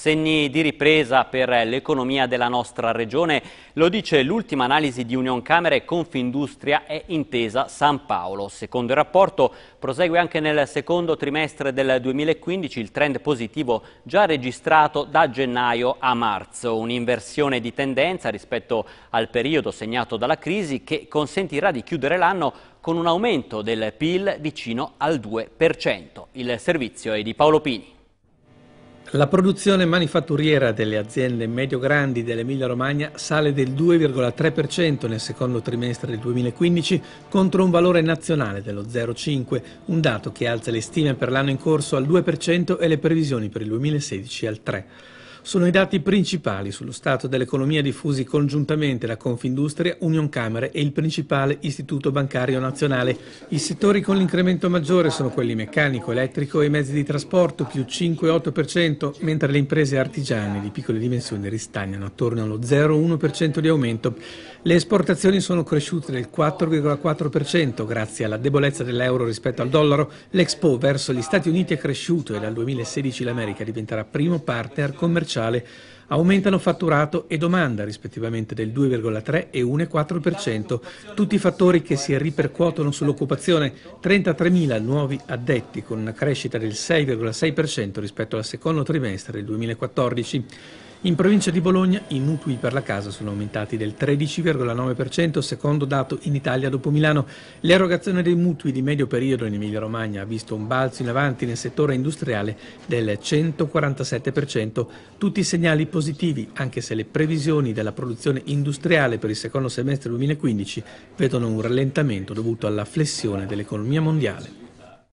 Segni di ripresa per l'economia della nostra regione, lo dice l'ultima analisi di Union Camere Confindustria e Intesa San Paolo. Secondo il rapporto prosegue anche nel secondo trimestre del 2015 il trend positivo già registrato da gennaio a marzo, un'inversione di tendenza rispetto al periodo segnato dalla crisi che consentirà di chiudere l'anno con un aumento del PIL vicino al 2%. Il servizio è di Paolo Pini. La produzione manifatturiera delle aziende medio-grandi dell'Emilia Romagna sale del 2,3% nel secondo trimestre del 2015 contro un valore nazionale dello 0,5, un dato che alza le stime per l'anno in corso al 2% e le previsioni per il 2016 al 3%. Sono i dati principali sullo stato dell'economia diffusi congiuntamente da Confindustria, Union Camere e il principale istituto bancario nazionale. I settori con l'incremento maggiore sono quelli meccanico, elettrico e mezzi di trasporto, più 5,8%, mentre le imprese artigiane di piccole dimensioni ristagnano attorno allo 0,1% di aumento. Le esportazioni sono cresciute del 4,4% grazie alla debolezza dell'euro rispetto al dollaro. L'expo verso gli Stati Uniti è cresciuto e dal 2016 l'America diventerà primo partner commerciale commerciale aumentano fatturato e domanda rispettivamente del 2,3 e 1,4%, tutti fattori che si ripercuotono sull'occupazione, 33.000 nuovi addetti con una crescita del 6,6% rispetto al secondo trimestre del 2014. In provincia di Bologna i mutui per la casa sono aumentati del 13,9%, secondo dato in Italia dopo Milano. L'erogazione dei mutui di medio periodo in Emilia-Romagna ha visto un balzo in avanti nel settore industriale del 147%. Tutti segnali positivi, anche se le previsioni della produzione industriale per il secondo semestre 2015 vedono un rallentamento dovuto alla flessione dell'economia mondiale.